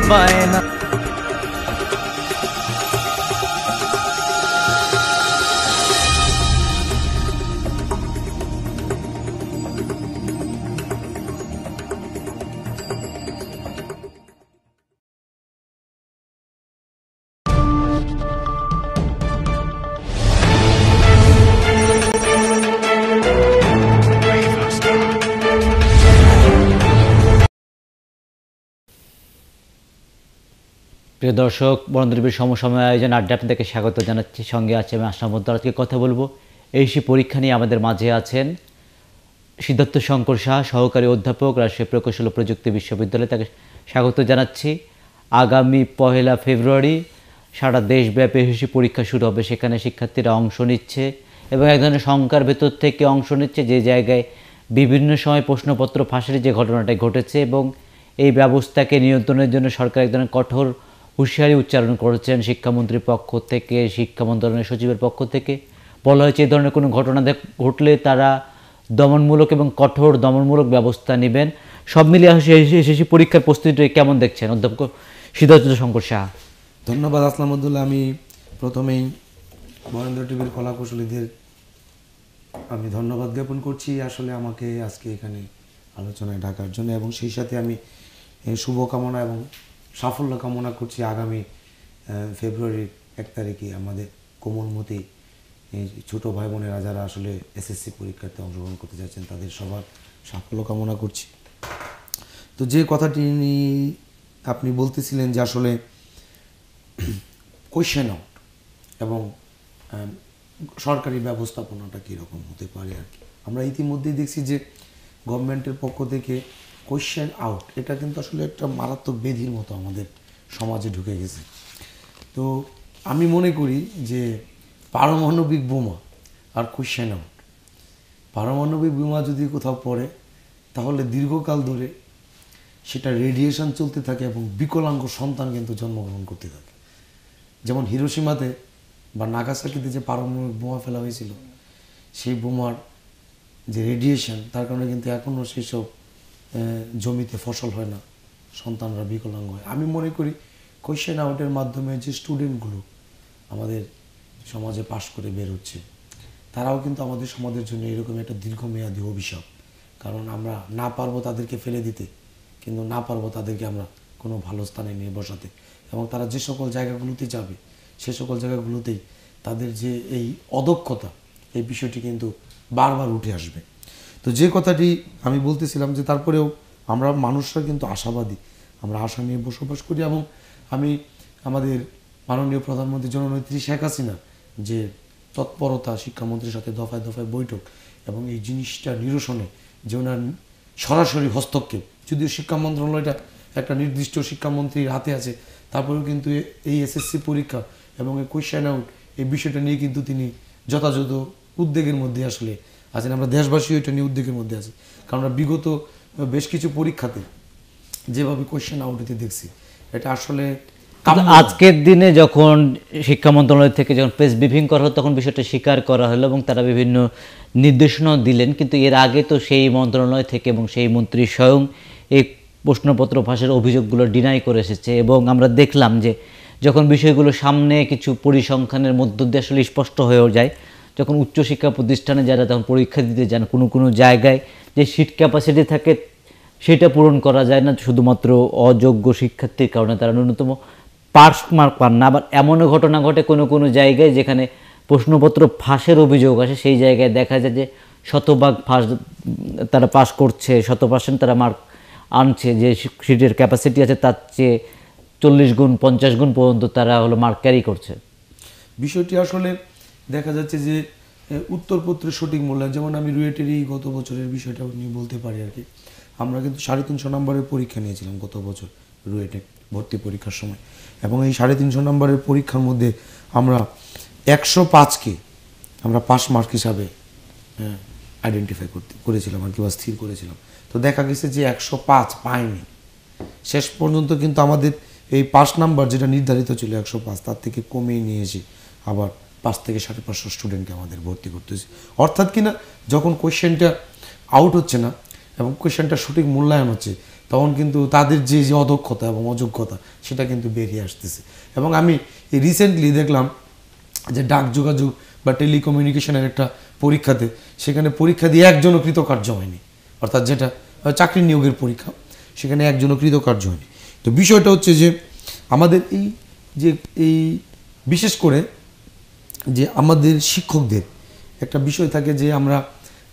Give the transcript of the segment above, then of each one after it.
पाए ना প্রিয় দর্শক বন্ধুদের সমসময় আয়োজন আড্ডা আপনাদেরকে স্বাগত জানাচ্ছি সঙ্গে আছে আমি আসলামুদ্দার আজকে কথা বলবো এই সে পরীক্ষা নিয়ে আমাদের মাঝে আছেন সিদ্ধার্থ শঙ্কর শাহ সহকারী অধ্যাপক রাজশাহী প্রকৌশল প্রযুক্তি বিশ্ববিদ্যালয়ে তাকে স্বাগত জানাচ্ছি আগামী পহেলা ফেব্রুয়ারি সারা দেশব্যাপী হিসেবে পরীক্ষা শুরু হবে সেখানে শিক্ষার্থীরা অংশ নিচ্ছে এবং এক ধরনের শঙ্কার ভেতর থেকে অংশ নিচ্ছে যে জায়গায় বিভিন্ন সময় প্রশ্নপত্র ফাঁসের যে ঘটনাটা ঘটেছে এবং এই ব্যবস্থাকে নিয়ন্ত্রণের জন্য সরকার এক ধরনের কঠোর হুঁশিয়ারি উচ্চারণ করেছেন শিক্ষামন্ত্রীর পক্ষ থেকে শিক্ষা মন্ত্রণালয়ের সচিবের পক্ষ থেকে বলা হয়েছে এই ধরনের কোনো ঘটনা ঘটলে তারা দমনমূলক এবং কঠোর দমনমূলক ব্যবস্থা নেবেন সব মিলিয়ে শেষে পরীক্ষার প্রস্তুতিটা কেমন দেখছেন অধ্যাপক সিদ্ধার্থ শঙ্কর শাহ ধন্যবাদ আসলামুদ্দুল্লাহ আমি প্রথমেই বরেন্দ্র টিভির কলাকুশলীদের আমি ধন্যবাদ জ্ঞাপন করছি আসলে আমাকে আজকে এখানে আলোচনায় ঢাকার জন্য এবং সেই সাথে আমি শুভকামনা এবং সাফল্য কামনা করছি আগামী ফেব্রুয়ারির এক তারিখে আমাদের কোমলমতি ছোট ভাই বোনেরা যারা আসলে এসএসসি পরীক্ষাতে অংশগ্রহণ করতে যাচ্ছেন তাদের সবার সাফল্য কামনা করছি তো যে কথাটি আপনি বলতেছিলেন যে আসলে কোয়েশ্চেন আউট এবং সরকারি ব্যবস্থাপনাটা কীরকম হতে পারে আর কি আমরা ইতিমধ্যেই দেখছি যে গভর্নমেন্টের পক্ষ থেকে কোয়েশ্চেন আউট এটা কিন্তু আসলে একটা মারাত্মক বেধির মতো আমাদের সমাজে ঢুকে গেছে তো আমি মনে করি যে পারমাণবিক বোমা আর কোয়েশ্চেন আউট পারমাণবিক বোমা যদি কোথাও পড়ে তাহলে দীর্ঘকাল ধরে সেটা রেডিয়েশন চলতে থাকে এবং বিকলাঙ্গ সন্তান কিন্তু জন্মগ্রহণ করতে থাকে যেমন হিরোসীমাতে বা নাগাসাকিতে যে পারমাণবিক বোমা ফেলা হয়েছিল সেই বোমার যে রেডিয়েশন তার কারণে কিন্তু এখনও সেই সব জমিতে ফসল হয় না সন্তানরা বিকলাঙ্গ হয় আমি মনে করি কোয়েশ্চেন আউটের মাধ্যমে যে স্টুডেন্টগুলো আমাদের সমাজে পাশ করে বের হচ্ছে তারাও কিন্তু আমাদের সমাজের জন্য এরকম একটা দীর্ঘমেয়াদী অভিশাপ কারণ আমরা না পারবো তাদেরকে ফেলে দিতে কিন্তু না পারবো তাদেরকে আমরা কোনো ভালো স্থানে নিয়ে বসাতে এবং তারা যে সকল জায়গাগুলোতে যাবে সে সকল জায়গাগুলোতেই তাদের যে এই অদক্ষতা এই বিষয়টি কিন্তু বারবার উঠে আসবে তো যে কথাটি আমি বলতেছিলাম যে তারপরেও আমরা মানুষরা কিন্তু আশাবাদী আমরা আশা নিয়ে বসবাস করি এবং আমি আমাদের মাননীয় প্রধানমন্ত্রী জননেত্রী শেখ হাসিনা যে তৎপরতা শিক্ষামন্ত্রীর সাথে দফায় দফায় বৈঠক এবং এই জিনিসটা নিরসনে যে ওনার সরাসরি হস্তক্ষেপ যদিও শিক্ষা মন্ত্রণালয়টা একটা নির্দিষ্ট শিক্ষামন্ত্রীর হাতে আছে তারপরেও কিন্তু এই এসএসসি পরীক্ষা এবং এই কোয়েশ্চেন আউট এই বিষয়টা নিয়ে কিন্তু তিনি যথাযথ উদ্বেগের মধ্যে আসলে আছেন আমরা দেশবাসী এটা নিয়ে উদ্যোগের মধ্যে আছি কারণ আমরা বিগত বেশ কিছু পরীক্ষাতে যেভাবে কোয়েশ্চেন আউট হতে দেখছি এটা আসলে আজকের দিনে যখন শিক্ষা মন্ত্রণালয় থেকে যখন প্রেস ব্রিফিং করা হলো তখন বিষয়টা স্বীকার করা হলো এবং তারা বিভিন্ন নির্দেশনাও দিলেন কিন্তু এর আগে তো সেই মন্ত্রণালয় থেকে এবং সেই মন্ত্রী স্বয়ং এই প্রশ্নপত্র ফাঁসের অভিযোগগুলো ডিনাই করে এসেছে এবং আমরা দেখলাম যে যখন বিষয়গুলো সামনে কিছু পরিসংখ্যানের মধ্য দিয়ে আসলে স্পষ্ট হয়েও যায় যখন উচ্চশিক্ষা প্রতিষ্ঠানে যারা তখন পরীক্ষা দিতে যান কোনো কোনো জায়গায় যে সিট ক্যাপাসিটি থাকে সেটা পূরণ করা যায় না শুধুমাত্র অযোগ্য শিক্ষার্থীর কারণে তারা ন্যূনতম পার্স মার্ক পান না আবার এমনও ঘটনা ঘটে কোনো কোনো জায়গায় যেখানে প্রশ্নপত্র ফাঁসের অভিযোগ আসে সেই জায়গায় দেখা যায় যে শতভাগ ফাঁস তারা পাস করছে শত পার্সেন্ট তারা মার্ক আনছে যে সিটের ক্যাপাসিটি আছে তার চেয়ে চল্লিশ গুণ পঞ্চাশ গুণ পর্যন্ত তারা হলো মার্ক ক্যারি করছে বিষয়টি আসলে দেখা যাচ্ছে যে উত্তরপত্রের সঠিক মূল্যায়ন যেমন আমি রুয়েটেরই গত বছরের বিষয়টা নিয়ে বলতে পারি আর কি আমরা কিন্তু সাড়ে তিনশো নম্বরের পরীক্ষা নিয়েছিলাম গত বছর রুয়েটে ভর্তি পরীক্ষার সময় এবং এই সাড়ে তিনশো নম্বরের পরীক্ষার মধ্যে আমরা একশো পাঁচকে আমরা পাস মার্ক হিসাবে আইডেন্টিফাই করতে করেছিলাম আর কি বা স্থির করেছিলাম তো দেখা গেছে যে একশো পাঁচ পায়নি শেষ পর্যন্ত কিন্তু আমাদের এই পাস নাম্বার যেটা নির্ধারিত ছিল একশো পাঁচ তার থেকে কমিয়ে নিয়েছি আবার পাঁচ থেকে সাড়ে পাঁচশো স্টুডেন্টকে আমাদের ভর্তি করতেছি অর্থাৎ কি না যখন কোয়েশ্চেনটা আউট হচ্ছে না এবং কোয়েশ্চেনটা সঠিক মূল্যায়ন হচ্ছে তখন কিন্তু তাদের যে যে অদক্ষতা এবং অযোগ্যতা সেটা কিন্তু বেরিয়ে আসতেছে এবং আমি রিসেন্টলি দেখলাম যে ডাক যোগাযোগ বা টেলিকমিউনিকেশনের একটা পরীক্ষাতে সেখানে পরীক্ষা দিয়ে একজনও কৃতকার্য হয়নি অর্থাৎ যেটা চাকরি নিয়োগের পরীক্ষা সেখানে একজনও কৃতকার্য হয়নি তো বিষয়টা হচ্ছে যে আমাদের এই যে এই বিশেষ করে যে আমাদের শিক্ষকদের একটা বিষয় থাকে যে আমরা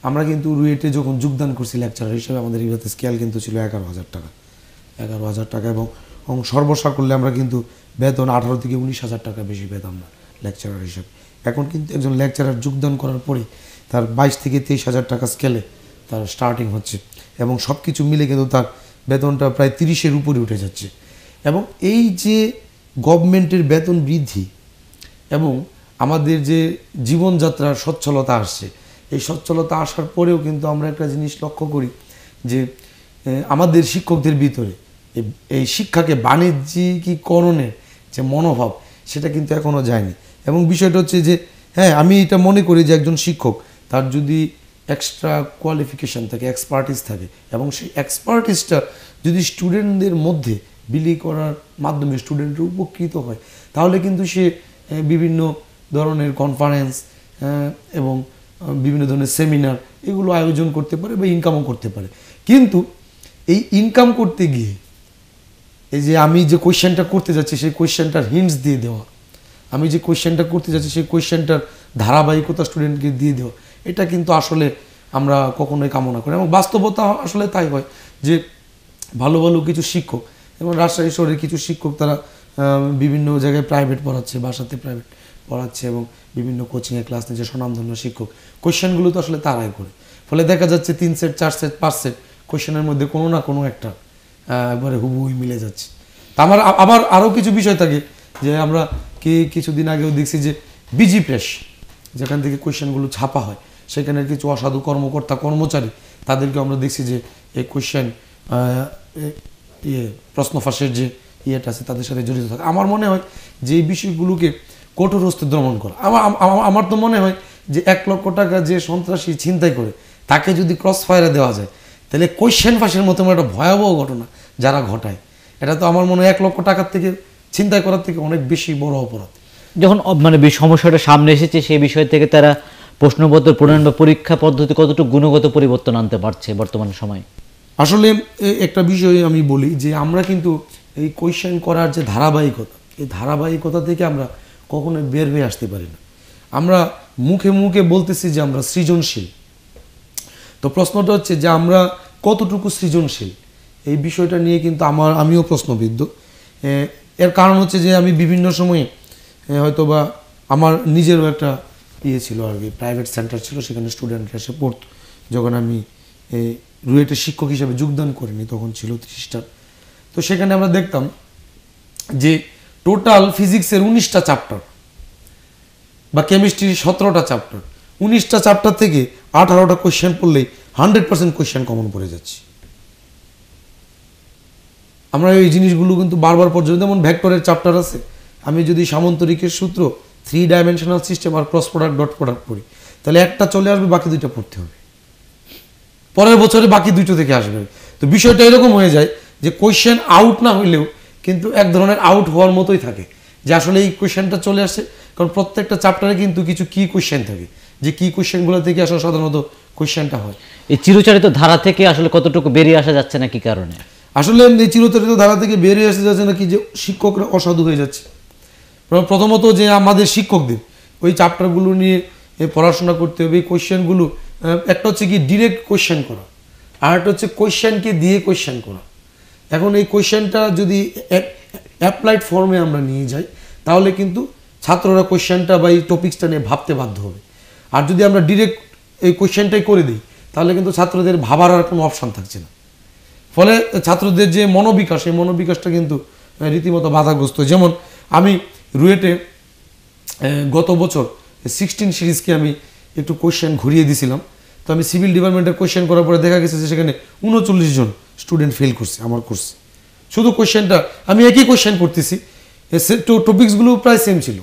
আমরা কিন্তু রুয়েটে যখন যোগদান করছি লেকচারার হিসেবে আমাদের ইভাতে স্কেল কিন্তু ছিল এগারো হাজার টাকা এগারো হাজার টাকা এবং এবং সর্বসা করলে আমরা কিন্তু বেতন আঠারো থেকে উনিশ হাজার টাকা বেশি পেতাম না লেকচারার হিসেবে এখন কিন্তু একজন লেকচারার যোগদান করার পরে তার বাইশ থেকে তেইশ হাজার টাকা স্কেলে তার স্টার্টিং হচ্ছে এবং সব কিছু মিলে কিন্তু তার বেতনটা প্রায় তিরিশের উপরে উঠে যাচ্ছে এবং এই যে গভর্নমেন্টের বেতন বৃদ্ধি এবং আমাদের যে জীবনযাত্রার সচ্ছলতা আসছে এই সচ্ছলতা আসার পরেও কিন্তু আমরা একটা জিনিস লক্ষ্য করি যে আমাদের শিক্ষকদের ভিতরে এই শিক্ষাকে বাণিজ্যিকীকরণের যে মনোভাব সেটা কিন্তু এখনও যায়নি এবং বিষয়টা হচ্ছে যে হ্যাঁ আমি এটা মনে করি যে একজন শিক্ষক তার যদি এক্সট্রা কোয়ালিফিকেশান থাকে এক্সপার্টিস থাকে এবং সেই এক্সপার্টিসটা যদি স্টুডেন্টদের মধ্যে বিলি করার মাধ্যমে স্টুডেন্টরা উপকৃত হয় তাহলে কিন্তু সে বিভিন্ন ধরনের কনফারেন্স হ্যাঁ, এবং বিভিন্ন ধরনের সেমিনার এগুলো আয়োজন করতে পারে বা ইনকামও করতে পারে কিন্তু এই ইনকাম করতে গিয়ে এই যে আমি যে কোয়েশ্চেনটা করতে যাচ্ছি সেই কোয়েশ্চেনটার হিন্টস দিয়ে দেওয়া আমি যে কোয়েশ্চেনটা করতে যাচ্ছি সেই কোয়েশ্চেনটার ধারাবাহিকতা স্টুডেন্টকে দিয়ে দেওয়া এটা কিন্তু আসলে আমরা কখনোই কামনা করি এবং বাস্তবতা আসলে তাই হয় যে ভালো ভালো কিছু শিক্ষক এবং রাজশাহী শহরের কিছু শিক্ষক তারা বিভিন্ন জায়গায় প্রাইভেট পড়াচ্ছে বাসাতে প্রাইভেট পড়াচ্ছে এবং বিভিন্ন কোচিংয়ে ক্লাস নিচ্ছে স্বনামধন্য শিক্ষক কোয়েশ্চেনগুলো তো আসলে তারাই করে ফলে দেখা যাচ্ছে তিন সেট চার সেট পাঁচ সেট কোয়েশ্চেনের মধ্যে কোনো না কোনো একটা একবারে হুবহুই মিলে যাচ্ছে তা আমার আবার আরও কিছু বিষয় থাকে যে আমরা কি কিছুদিন আগেও দেখছি যে বিজি প্রেস যেখান থেকে কোয়েশ্চেনগুলো ছাপা হয় সেখানের কিছু অসাধু কর্মকর্তা কর্মচারী তাদেরকে আমরা দেখছি যে এই কোয়েশ্চেন ইয়ে প্রশ্ন ফাঁসের যে ইয়েটা আছে তাদের সাথে জড়িত থাকে আমার মনে হয় যে এই বিষয়গুলোকে কঠোর হস্তে দমন করা আমার তো মনে হয় যে এক লক্ষ টাকা যে সন্ত্রাসী চিন্তাই করে তাকে যদি ক্রস ফায়ারে দেওয়া যায় তাহলে কোয়েশ্চেন ফাঁসের মতো একটা ভয়াবহ ঘটনা যারা ঘটায় এটা তো আমার মনে হয় এক লক্ষ টাকার থেকে চিন্তা করার থেকে অনেক বেশি বড় অপরাধ যখন মানে সমস্যাটা সামনে এসেছে সেই বিষয় থেকে তারা প্রশ্নপত্র প্রণয়ন বা পরীক্ষা পদ্ধতি কতটুকু গুণগত পরিবর্তন আনতে পারছে বর্তমান সময়ে আসলে একটা বিষয় আমি বলি যে আমরা কিন্তু এই কোয়েশ্চেন করার যে ধারাবাহিকতা এই ধারাবাহিকতা থেকে আমরা কখনো বের হয়ে আসতে পারি না আমরা মুখে মুখে বলতেছি যে আমরা সৃজনশীল তো প্রশ্নটা হচ্ছে যে আমরা কতটুকু সৃজনশীল এই বিষয়টা নিয়ে কিন্তু আমার আমিও প্রশ্নবিদ্ধ এর কারণ হচ্ছে যে আমি বিভিন্ন সময়ে হয়তো বা আমার নিজেরও একটা ইয়ে ছিল আর কি প্রাইভেট সেন্টার ছিল সেখানে স্টুডেন্টরা এসে পড়ত যখন আমি রুয়েটে শিক্ষক হিসেবে যোগদান করিনি তখন ছিল ত্রিশটা তো সেখানে আমরা দেখতাম যে টোটাল ফিজিক্সের উনিশটা চ্যাপ্টার বা কেমিস্ট্রির সতেরোটা চ্যাপ্টার উনিশটা চ্যাপ্টার থেকে আঠারোটা কোয়েশ্চেন পড়লেই হান্ড্রেড পার্সেন্ট কোয়েশ্চেন কমন পড়ে যাচ্ছে আমরা এই জিনিসগুলো কিন্তু বারবার পর্যন্ত যেমন ভ্যাক্টরের চ্যাপ্টার আছে আমি যদি সামন্তরিকের সূত্র থ্রি ডাইমেনশনাল সিস্টেম আর ক্রস প্রোডাক্ট ডট প্রোডাক্ট পড়ি তাহলে একটা চলে আসবে বাকি দুইটা পড়তে হবে পরের বছরে বাকি দুইটা থেকে আসবে তো বিষয়টা এরকম হয়ে যায় যে কোয়েশ্চেন আউট না হইলেও কিন্তু এক ধরনের আউট হওয়ার মতোই থাকে যে আসলে এই কোয়েশনটা চলে আসছে কারণ প্রত্যেকটা চ্যাপ্টারে কিন্তু কিছু কি কোয়েশন থাকে যে কি কোয়েশনগুলো থেকে আসলে সাধারণত কোয়েশনটা হয় এই চিরচরিত ধারা থেকে আসলে কতটুকু বেরিয়ে আসা যাচ্ছে না কি কারণে আসলে এই চিরচরিত ধারা থেকে বেরিয়ে আসা যাচ্ছে না কি যে শিক্ষকরা অসাধু হয়ে যাচ্ছে প্রথমত যে আমাদের শিক্ষকদের ওই চ্যাপ্টারগুলো নিয়ে পড়াশোনা করতে হবে এই কোয়েশনগুলো একটা হচ্ছে কি ডিরেক্ট কোয়েশন করা আর একটা হচ্ছে কোয়েশনকে দিয়ে কোয়েশন করা এখন এই কোয়েশ্চেনটা যদি অ্যাপ্লাইড ফর্মে আমরা নিয়ে যাই তাহলে কিন্তু ছাত্ররা কোয়েশ্চেনটা বা এই টপিক্সটা নিয়ে ভাবতে বাধ্য হবে আর যদি আমরা ডিরেক্ট এই কোয়েশ্চেনটাই করে দিই তাহলে কিন্তু ছাত্রদের ভাবার আর কোনো অপশান থাকছে না ফলে ছাত্রদের যে মনোবিকাশ এই মনোবিকাশটা কিন্তু রীতিমতো বাধাগ্রস্ত যেমন আমি রুয়েটে গত বছর সিক্সটিন সিরিজকে আমি একটু কোয়েশ্চেন ঘুরিয়ে দিছিলাম তো আমি সিভিল ডিপার্টমেন্টের কোয়েশ্চেন করার পরে দেখা গেছে যে সেখানে উনচল্লিশ জন স্টুডেন্ট ফেল করছে আমার করছে শুধু কোয়েশ্চেনটা আমি একই কোয়েশ্চেন করতেছি তো টপিক্সগুলো প্রায় সেম ছিল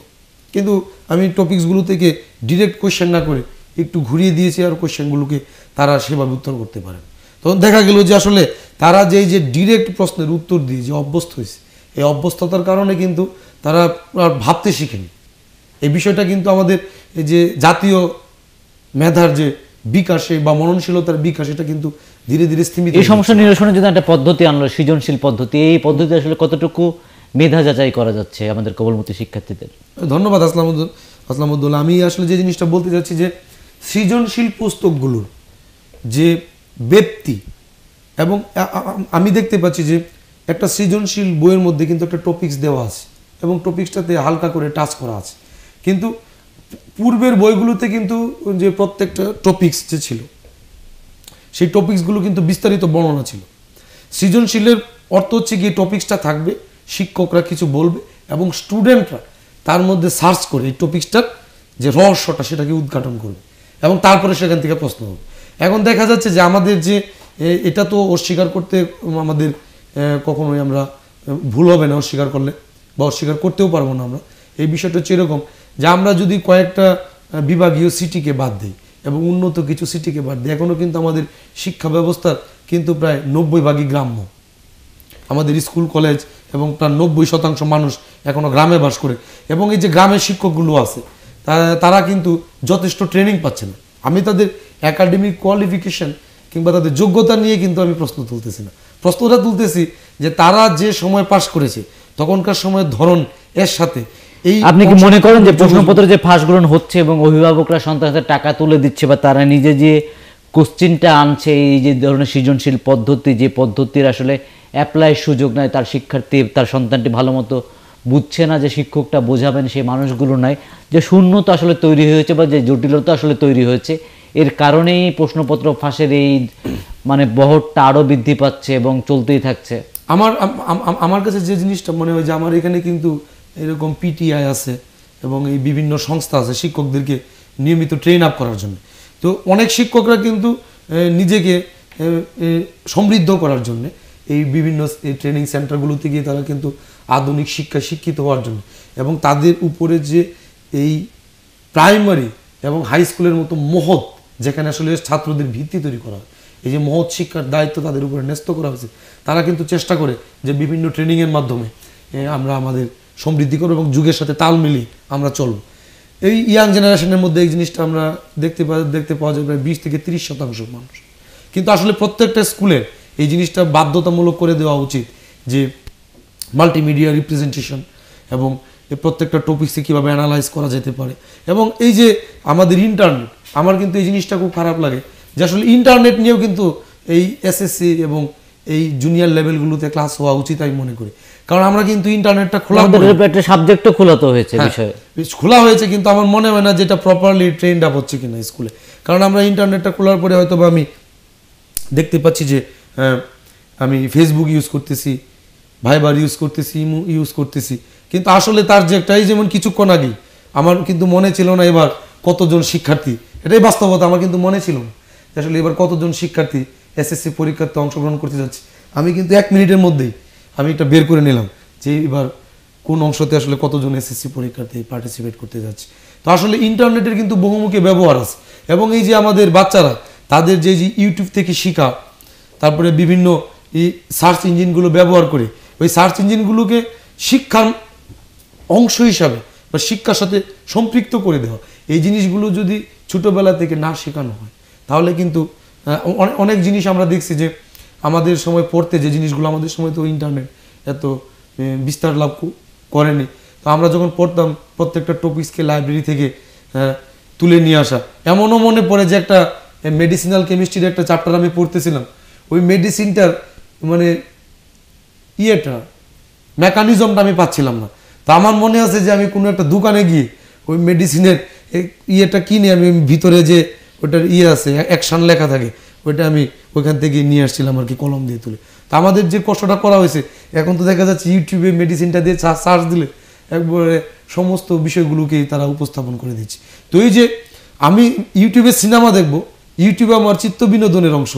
কিন্তু আমি টপিক্সগুলো থেকে ডিরেক্ট কোয়েশ্চেন না করে একটু ঘুরিয়ে দিয়েছি আর কোয়েশ্চেনগুলোকে তারা সেভাবে উত্তর করতে পারেন তখন দেখা গেল যে আসলে তারা যে যে ডিরেক্ট প্রশ্নের উত্তর দিয়ে যে অভ্যস্ত হয়েছে এই অভ্যস্ততার কারণে কিন্তু তারা আর ভাবতে শিখেনি এই বিষয়টা কিন্তু আমাদের যে জাতীয় মেধার যে বিকাশে বা মননশীলতার বিকাশ এটা কিন্তু ধীরে ধীরে স্থিমিত এই সমস্যা নিরসনের জন্য একটা পদ্ধতি আনলো সৃজনশীল পদ্ধতি এই পদ্ধতি আসলে কতটুকু মেধা যাচাই করা যাচ্ছে আমাদের কবলমতি শিক্ষার্থীদের ধন্যবাদ আসলামুদ্দুল আসলামুদ্দুল আমি আসলে যে জিনিসটা বলতে চাচ্ছি যে সৃজনশীল পুস্তকগুলোর যে ব্যক্তি এবং আমি দেখতে পাচ্ছি যে একটা সৃজনশীল বইয়ের মধ্যে কিন্তু একটা টপিক্স দেওয়া আছে এবং টপিক্সটাতে হালকা করে টাচ করা আছে কিন্তু পূর্বের বইগুলোতে কিন্তু যে প্রত্যেকটা টপিক্স যে ছিল সেই টপিকসগুলো কিন্তু বিস্তারিত বর্ণনা ছিল সৃজনশীলের অর্থ হচ্ছে গিয়ে টপিক্সটা থাকবে শিক্ষকরা কিছু বলবে এবং স্টুডেন্টরা তার মধ্যে সার্চ করে এই টপিক্সটার যে রহস্যটা সেটাকে উদ্ঘাটন করবে এবং তারপরে সেখান থেকে প্রশ্ন হবে এখন দেখা যাচ্ছে যে আমাদের যে এটা তো অস্বীকার করতে আমাদের কখনোই আমরা ভুল হবে না অস্বীকার করলে বা অস্বীকার করতেও পারবো না আমরা এই বিষয়টা হচ্ছে এরকম যে আমরা যদি কয়েকটা বিভাগীয় সিটিকে বাদ দিই এবং উন্নত কিছু সিটিকে বাদ দিয়ে এখনও কিন্তু আমাদের শিক্ষা ব্যবস্থার কিন্তু প্রায় নব্বই ভাগই গ্রাম্য আমাদের স্কুল কলেজ এবং প্রায় নব্বই শতাংশ মানুষ এখনও গ্রামে বাস করে এবং এই যে গ্রামের শিক্ষকগুলো আছে তারা কিন্তু যথেষ্ট ট্রেনিং পাচ্ছে না আমি তাদের একাডেমিক কোয়ালিফিকেশান কিংবা তাদের যোগ্যতা নিয়ে কিন্তু আমি প্রশ্ন তুলতেছি না প্রশ্নটা তুলতেছি যে তারা যে সময় পাশ করেছে তখনকার সময়ের ধরন এর সাথে আপনি কি মনে করেন যে প্রশ্নপত্র যে ফাঁস গ্রহণ হচ্ছে এবং অভিভাবকরা সন্তানদের টাকা তুলে দিচ্ছে বা তারা নিজে যে কোশ্চিনটা আনছে এই যে ধরনের সৃজনশীল পদ্ধতি যে পদ্ধতির আসলে অ্যাপ্লাই সুযোগ নাই তার শিক্ষার্থী তার সন্তানটি ভালো মতো বুঝছে না যে শিক্ষকটা বোঝাবেন সেই মানুষগুলো নাই যে শূন্য তো আসলে তৈরি হয়েছে বা যে জটিলতা আসলে তৈরি হয়েছে এর কারণেই প্রশ্নপত্র ফাঁসের এই মানে বহরটা আরও বৃদ্ধি পাচ্ছে এবং চলতেই থাকছে আমার আমার কাছে যে জিনিসটা মনে হয় যে আমার এখানে কিন্তু এরকম পিটিআই আছে এবং এই বিভিন্ন সংস্থা আছে শিক্ষকদেরকে নিয়মিত ট্রেন আপ করার জন্য তো অনেক শিক্ষকরা কিন্তু নিজেকে সমৃদ্ধ করার জন্য এই বিভিন্ন ট্রেনিং সেন্টারগুলোতে গিয়ে তারা কিন্তু আধুনিক শিক্ষায় শিক্ষিত হওয়ার জন্য এবং তাদের উপরে যে এই প্রাইমারি এবং হাই স্কুলের মতো মহৎ যেখানে আসলে ছাত্রদের ভিত্তি তৈরি করা হয় এই যে মহৎ শিক্ষার দায়িত্ব তাদের উপরে ন্যস্ত করা হয়েছে তারা কিন্তু চেষ্টা করে যে বিভিন্ন ট্রেনিংয়ের মাধ্যমে আমরা আমাদের সমৃদ্ধি করবো এবং যুগের সাথে তাল মিলি আমরা চলবো এই ইয়াং জেনারেশনের মধ্যে এই জিনিসটা আমরা দেখতে দেখতে পাওয়া যায় প্রায় বিশ থেকে তিরিশ শতাংশ মানুষ কিন্তু আসলে প্রত্যেকটা স্কুলের এই জিনিসটা বাধ্যতামূলক করে দেওয়া উচিত যে মাল্টিমিডিয়া রিপ্রেজেন্টেশন এবং প্রত্যেকটা টপিক্সে কীভাবে অ্যানালাইজ করা যেতে পারে এবং এই যে আমাদের ইন্টারনেট আমার কিন্তু এই জিনিসটা খুব খারাপ লাগে যে আসলে ইন্টারনেট নিয়েও কিন্তু এই এসএসসি এবং এই জুনিয়র লেভেলগুলোতে ক্লাস হওয়া উচিত আমি মনে করি কারণ আমরা কিন্তু ইন্টারনেটটা খোলা একটা সাবজেক্টও খোলাতে হয়েছে হ্যাঁ, বিষয়ে খোলা হয়েছে কিন্তু আমার মনে হয় না যেটা প্রপারলি ট্রেন্ড আপ হচ্ছে কিনা স্কুলে কারণ আমরা ইন্টারনেটটা খোলার পরে হয়তো বা আমি দেখতে পাচ্ছি যে হ্যাঁ, আমি ফেসবুক ইউজ করতেছি ভাইবার ইউজ করতেছি ইমু ইউজ করতেছি কিন্তু আসলে তার যে একটা এই যেমন কিছুক্ষণ আগেই আমার কিন্তু মনে ছিল না এবার কতজন শিক্ষার্থী এটাই বাস্তবতা আমার কিন্তু মনে ছিল না আসলে এবার কতজন শিক্ষার্থী এসএসসি পরীক্ষাতে অংশগ্রহণ করতে যাচ্ছে আমি কিন্তু এক মিনিটের মধ্যেই আমি এটা বের করে নিলাম যে এবার কোন অংশতে আসলে কতজন এসএসসি পরীক্ষার্থী পার্টিসিপেট করতে যাচ্ছে তো আসলে ইন্টারনেটের কিন্তু বহুমুখী ব্যবহার আছে এবং এই যে আমাদের বাচ্চারা তাদের যে যে ইউটিউব থেকে শেখা তারপরে বিভিন্ন এই সার্চ ইঞ্জিনগুলো ব্যবহার করে ওই সার্চ ইঞ্জিনগুলোকে শিক্ষার অংশ হিসাবে বা শিক্ষার সাথে সম্পৃক্ত করে দেওয়া এই জিনিসগুলো যদি ছোটোবেলা থেকে না শেখানো হয় তাহলে কিন্তু অনেক জিনিস আমরা দেখছি যে আমাদের সময় পড়তে যে জিনিসগুলো আমাদের সময় তো ইন্টারনেট এত বিস্তার লাভ করেনি তো আমরা যখন পড়তাম প্রত্যেকটা টপিক্সকে লাইব্রেরি থেকে তুলে নিয়ে আসা এমনও মনে পড়ে যে একটা মেডিসিনাল কেমিস্ট্রির একটা চ্যাপ্টার আমি পড়তেছিলাম ওই মেডিসিনটার মানে ইয়েটা মেকানিজমটা আমি পাচ্ছিলাম না তো আমার মনে আছে যে আমি কোনো একটা দোকানে গিয়ে ওই মেডিসিনের ইয়েটা কিনে আমি ভিতরে যে ওটার ইয়ে আছে অ্যাকশান লেখা থাকে ওইটা আমি ওইখান থেকে নিয়ে আসছিলাম আর কি কলম দিয়ে তুলে তা আমাদের যে কষ্টটা করা হয়েছে এখন তো দেখা যাচ্ছে ইউটিউবে মেডিসিনটা দিয়ে সার্চ দিলে একবারে সমস্ত বিষয়গুলোকেই তারা উপস্থাপন করে দিচ্ছে তো এই যে আমি ইউটিউবে সিনেমা দেখব ইউটিউবে আমার চিত্ত বিনোদনের অংশ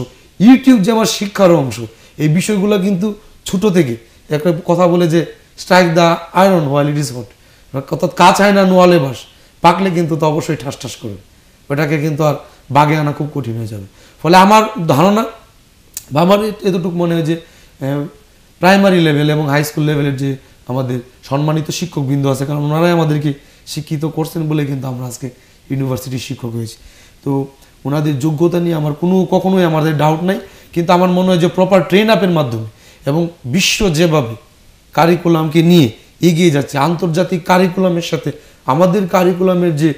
ইউটিউব যে আমার শিক্ষারও অংশ এই বিষয়গুলো কিন্তু ছোট থেকে একটা কথা বলে যে strike the iron while it is hot অর্থাৎ কাজ হয় না নোয়ালে বাস পাকলে কিন্তু তো অবশ্যই ঠাস ঠাস করবে ওটাকে কিন্তু আর বাগে আনা খুব কঠিন হয়ে যাবে ফলে আমার ধারণা বা আমার এতটুকু মনে হয় যে প্রাইমারি লেভেল এবং হাই স্কুল লেভেলের যে আমাদের সম্মানিত শিক্ষক বিন্দু আছে কারণ ওনারাই আমাদেরকে শিক্ষিত করছেন বলে কিন্তু আমরা আজকে ইউনিভার্সিটির শিক্ষক হয়েছি তো ওনাদের যোগ্যতা নিয়ে আমার কোনো কখনোই আমাদের ডাউট নাই কিন্তু আমার মনে হয় যে প্রপার ট্রেন আপের মাধ্যমে এবং বিশ্ব যেভাবে কারিকুলামকে নিয়ে এগিয়ে যাচ্ছে আন্তর্জাতিক কারিকুলামের সাথে আমাদের কারিকুলামের যে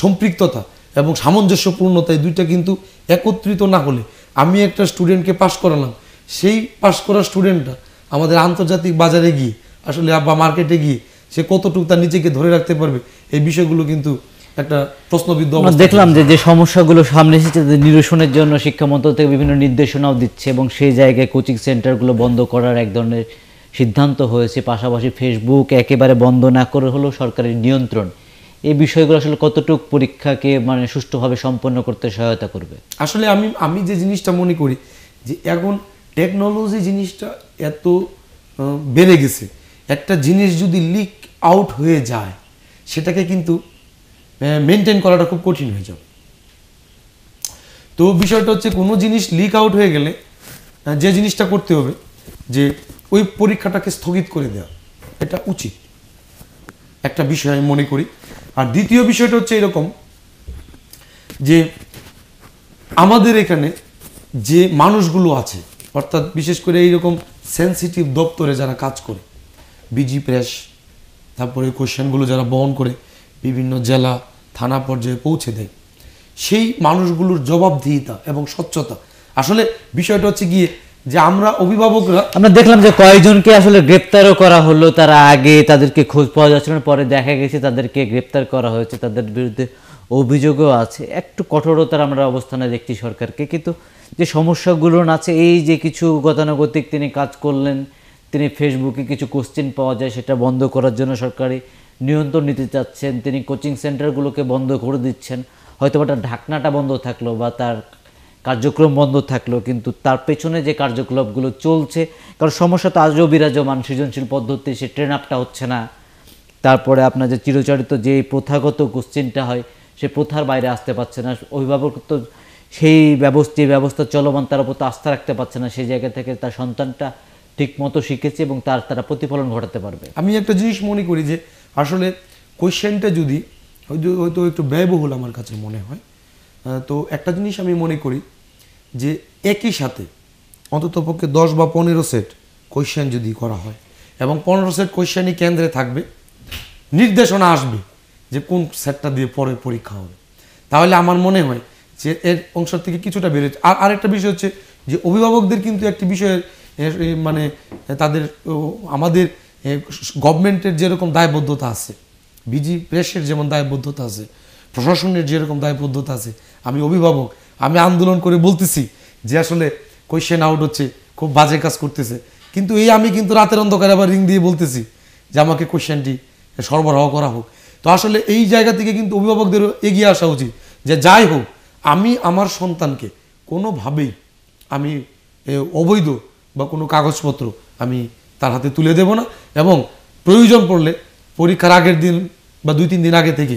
সম্পৃক্ততা এবং সামঞ্জস্যপূর্ণতা এই দুইটা কিন্তু একত্রিত না হলে আমি একটা স্টুডেন্টকে পাশ করালাম সেই পাশ করা স্টুডেন্টটা আমাদের আন্তর্জাতিক বাজারে গিয়ে আসলে বা মার্কেটে গিয়ে সে কতটুকু তার নিজেকে ধরে রাখতে পারবে এই বিষয়গুলো কিন্তু একটা প্রশ্নবিদ্ধ দেখলাম যে যে সমস্যাগুলো সামনে এসেছে নিরসনের জন্য শিক্ষা মন্ত্রক থেকে বিভিন্ন নির্দেশনাও দিচ্ছে এবং সেই জায়গায় কোচিং সেন্টারগুলো বন্ধ করার এক ধরনের সিদ্ধান্ত হয়েছে পাশাপাশি ফেসবুক একেবারে বন্ধ না করে হলেও সরকারের নিয়ন্ত্রণ এই বিষয়গুলো আসলে কতটুকু পরীক্ষাকে মানে সুষ্ঠুভাবে সম্পন্ন করতে সহায়তা করবে আসলে আমি আমি যে জিনিসটা মনে করি যে এখন টেকনোলজি জিনিসটা এত বেড়ে গেছে একটা জিনিস যদি লিক আউট হয়ে যায় সেটাকে কিন্তু মেনটেন করাটা খুব কঠিন হয়ে যাবে তো বিষয়টা হচ্ছে কোনো জিনিস লিক আউট হয়ে গেলে যে জিনিসটা করতে হবে যে ওই পরীক্ষাটাকে স্থগিত করে দেওয়া এটা উচিত একটা বিষয় আমি মনে করি আর দ্বিতীয় বিষয়টা হচ্ছে এরকম যে আমাদের এখানে যে মানুষগুলো আছে অর্থাৎ বিশেষ করে এইরকম সেন্সিটিভ দপ্তরে যারা কাজ করে বিজি প্রেস তারপরে কোশ্চেনগুলো যারা বহন করে বিভিন্ন জেলা থানা পর্যায়ে পৌঁছে দেয় সেই মানুষগুলোর জবাবদিহিতা এবং স্বচ্ছতা আসলে বিষয়টা হচ্ছে গিয়ে যে আমরা অভিভাবকরা আমরা দেখলাম যে কয়েকজনকে আসলে গ্রেপ্তারও করা হলো তারা আগে তাদেরকে খোঁজ পাওয়া যাচ্ছিল পরে দেখা গেছে তাদেরকে গ্রেপ্তার করা হয়েছে তাদের বিরুদ্ধে অভিযোগও আছে একটু কঠোরতার আমরা অবস্থানে দেখছি সরকারকে কিন্তু যে সমস্যাগুলো আছে এই যে কিছু গতানুগতিক তিনি কাজ করলেন তিনি ফেসবুকে কিছু কোশ্চেন পাওয়া যায় সেটা বন্ধ করার জন্য সরকারি নিয়ন্ত্রণ নিতে চাচ্ছেন তিনি কোচিং সেন্টারগুলোকে বন্ধ করে দিচ্ছেন হয়তো বা তার ঢাকনাটা বন্ধ থাকলো বা তার কার্যক্রম বন্ধ থাকলো কিন্তু তার পেছনে যে কার্যকলাপগুলো চলছে কারণ সমস্যা তো আজও বিরাজমান সৃজনশীল পদ্ধতি সে ট্রেন আপটা হচ্ছে না তারপরে আপনার যে চিরচরিত যে প্রথাগত কোশ্চেনটা হয় সে প্রথার বাইরে আসতে পারছে না অভিভাবক তো সেই ব্যবস্থা ব্যবস্থা চলমান তার উপর তো আস্থা রাখতে পারছে না সেই জায়গা থেকে তার সন্তানটা ঠিকমতো শিখেছে এবং তার তারা প্রতিফলন ঘটাতে পারবে আমি একটা জিনিস মনে করি যে আসলে কোয়েশ্চেনটা যদি হয়তো হয়তো একটু ব্যয়বহুল আমার কাছে মনে হয় তো একটা জিনিস আমি মনে করি যে একই সাথে অন্ততপক্ষে দশ বা পনেরো সেট কোয়েশ্চেন যদি করা হয় এবং পনেরো সেট কোয়েশ্চেনই কেন্দ্রে থাকবে নির্দেশনা আসবে যে কোন সেটটা দিয়ে পরে পরীক্ষা হবে তাহলে আমার মনে হয় যে এর অংশ থেকে কিছুটা বেড়েছে আর আরেকটা বিষয় হচ্ছে যে অভিভাবকদের কিন্তু একটি বিষয়ের মানে তাদের আমাদের গভর্নমেন্টের যেরকম দায়বদ্ধতা আছে বিজি প্রেসের যেমন দায়বদ্ধতা আছে প্রশাসনের যেরকম দায়বদ্ধতা আছে আমি অভিভাবক আমি আন্দোলন করে বলতেছি যে আসলে কোয়েশ্চেন আউট হচ্ছে খুব বাজে কাজ করতেছে কিন্তু এই আমি কিন্তু রাতের অন্ধকারে আবার রিং দিয়ে বলতেছি যে আমাকে কোয়েশ্চেনটি সরবরাহ করা হোক তো আসলে এই জায়গা থেকে কিন্তু অভিভাবকদেরও এগিয়ে আসা উচিত যে যাই হোক আমি আমার সন্তানকে কোনোভাবেই আমি অবৈধ বা কোনো কাগজপত্র আমি তার হাতে তুলে দেব না এবং প্রয়োজন পড়লে পরীক্ষার আগের দিন বা দুই তিন দিন আগে থেকে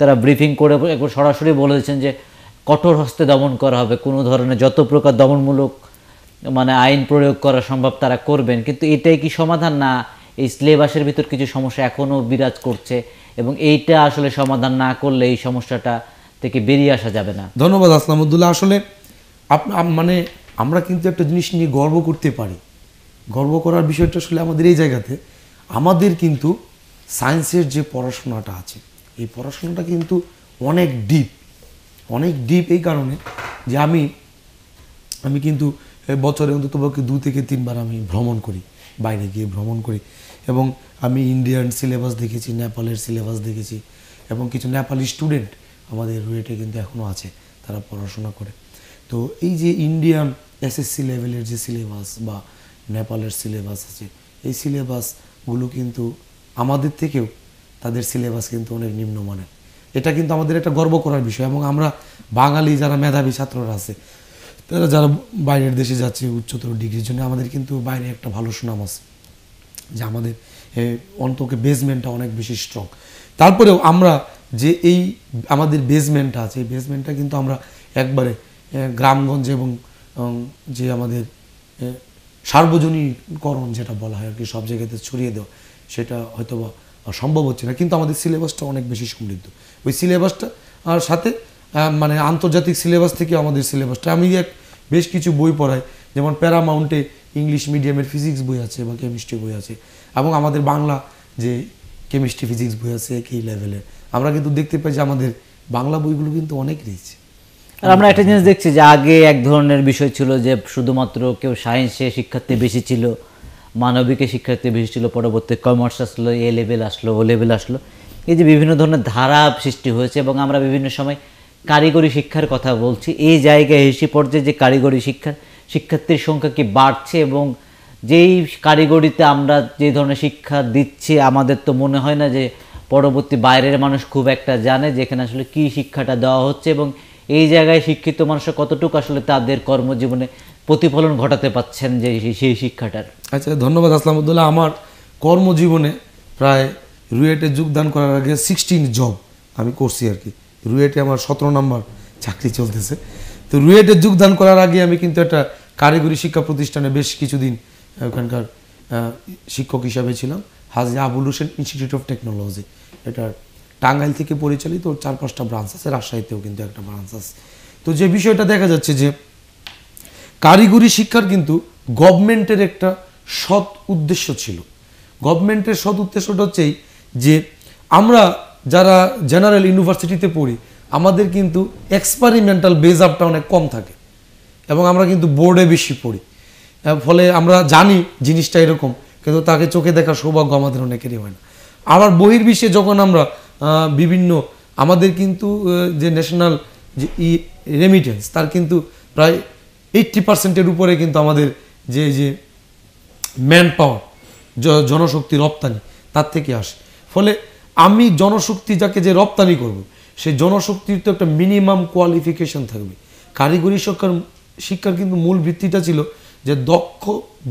তারা ব্রিফিং করে একবার সরাসরি বলেছেন যে কঠোর হস্তে দমন করা হবে কোনো ধরনের যত প্রকার দমনমূলক মানে আইন প্রয়োগ করা সম্ভব তারা করবেন কিন্তু এটাই কি সমাধান না এই সিলেবাসের ভিতর কিছু সমস্যা এখনও বিরাজ করছে এবং এইটা আসলে সমাধান না করলে এই সমস্যাটা থেকে বেরিয়ে আসা যাবে না ধন্যবাদ আসলামুদ্দুল্লাহ আসলে মানে আমরা কিন্তু একটা জিনিস নিয়ে গর্ব করতে পারি গর্ব করার বিষয়টা আসলে আমাদের এই জায়গাতে আমাদের কিন্তু সায়েন্সের যে পড়াশোনাটা আছে এই পড়াশোনাটা কিন্তু অনেক ডিপ অনেক ডিপ এই কারণে যে আমি আমি কিন্তু বছরে অন্ততপক্ষে দু থেকে তিনবার আমি ভ্রমণ করি বাইরে গিয়ে ভ্রমণ করি এবং আমি ইন্ডিয়ান সিলেবাস দেখেছি নেপালের সিলেবাস দেখেছি এবং কিছু নেপালি স্টুডেন্ট আমাদের রুয়েটে কিন্তু এখনও আছে তারা পড়াশোনা করে তো এই যে ইন্ডিয়ান এসএসসি লেভেলের যে সিলেবাস বা নেপালের সিলেবাস আছে এই সিলেবাসগুলো কিন্তু আমাদের থেকেও তাদের সিলেবাস কিন্তু অনেক নিম্নমানের এটা কিন্তু আমাদের একটা গর্ব করার বিষয় এবং আমরা বাঙালি যারা মেধাবী ছাত্ররা আছে তারা যারা বাইরের দেশে যাচ্ছে উচ্চতর ডিগ্রির জন্য আমাদের কিন্তু বাইরে একটা ভালো সুনাম আছে যে আমাদের অন্তকে বেজমেন্টটা অনেক বেশি স্ট্রং তারপরেও আমরা যে এই আমাদের বেজমেন্টটা আছে এই বেজমেন্টটা কিন্তু আমরা একবারে গ্রামগঞ্জে এবং যে আমাদের সার্বজনীকরণ যেটা বলা হয় আর কি সব জায়গাতে ছড়িয়ে দেওয়া সেটা হয়তোবা সম্ভব হচ্ছে না কিন্তু আমাদের সিলেবাসটা অনেক বেশি সমৃদ্ধ ওই সিলেবাসটা আর সাথে মানে আন্তর্জাতিক সিলেবাস থেকে আমাদের সিলেবাসটা আমি এক বেশ কিছু বই পড়াই যেমন প্যারামাউন্টে ইংলিশ মিডিয়ামের ফিজিক্স বই আছে বা কেমিস্ট্রি বই আছে এবং আমাদের বাংলা যে কেমিস্ট্রি ফিজিক্স বই আছে এই লেভেলের আমরা কিন্তু দেখতে পাই যে আমাদের বাংলা বইগুলো কিন্তু অনেক রিচ আর আমরা একটা জিনিস দেখছি যে আগে এক ধরনের বিষয় ছিল যে শুধুমাত্র কেউ সায়েন্সে শিক্ষার্থী বেশি ছিল মানবিকে শিক্ষার্থী বেশি ছিল পরবর্তী কমার্স আসলো এ লেভেল আসলো ও লেভেল আসলো এই যে বিভিন্ন ধরনের ধারা সৃষ্টি হয়েছে এবং আমরা বিভিন্ন সময় কারিগরি শিক্ষার কথা বলছি এই জায়গায় এসে পড়ছে যে কারিগরি শিক্ষা শিক্ষার্থীর সংখ্যা কি বাড়ছে এবং যেই কারিগরিতে আমরা যে ধরনের শিক্ষা দিচ্ছি আমাদের তো মনে হয় না যে পরবর্তী বাইরের মানুষ খুব একটা জানে যেখানে আসলে কি শিক্ষাটা দেওয়া হচ্ছে এবং এই জায়গায় শিক্ষিত মানুষ কতটুকু আসলে তাদের কর্মজীবনে প্রতিফলন ঘটাতে পাচ্ছেন যে সেই শিক্ষাটার আচ্ছা ধন্যবাদ আসলামুদ্দোল্লাহ আমার কর্মজীবনে প্রায় রুয়েটে যোগদান করার আগে সিক্সটিন জব আমি করছি আর কি রুয়েটে আমার সতেরো নম্বর চাকরি চলতেছে তো রুয়েটে যোগদান করার আগে আমি কিন্তু একটা কারিগরি শিক্ষা প্রতিষ্ঠানে বেশ কিছুদিন ওখানকার শিক্ষক হিসাবে ছিলাম Haji Abul Hossain institute of technology এটা টাঙ্গাইল থেকে পরিচালিত চার পাঁচটা ব্রাঞ্চ আছে রাজশাহীতেও কিন্তু একটা ব্রাঞ্চ আছে তো যে বিষয়টা দেখা যাচ্ছে যে কারিগরি শিক্ষার কিন্তু গভর্নমেন্টের একটা সৎ উদ্দেশ্য ছিল গভর্নমেন্টের সৎ উদ্দেশ্যটা হচ্ছেই যে আমরা যারা জেনারেল ইউনিভার্সিটিতে পড়ি আমাদের কিন্তু এক্সপারিমেন্টাল বেজ আপটা অনেক কম থাকে এবং আমরা কিন্তু বোর্ডে বেশি পড়ি ফলে আমরা জানি জিনিসটা এরকম কিন্তু তাকে চোখে দেখার সৌভাগ্য আমাদের অনেকেরই হয় না আবার বহির্বিশ্বে যখন আমরা বিভিন্ন আমাদের কিন্তু যে ন্যাশনাল যে রেমিটেন্স তার কিন্তু প্রায় এইট্টি পার্সেন্টের উপরে কিন্তু আমাদের যে যে ম্যান পাওয়ার জনশক্তি রপ্তানি তার থেকে আসে ফলে আমি জনশক্তি যাকে যে রপ্তানি করব। সেই জনশক্তির তো একটা মিনিমাম কোয়ালিফিকেশন থাকবে কারিগরি শিক্ষার শিক্ষার কিন্তু মূল ভিত্তিটা ছিল যে দক্ষ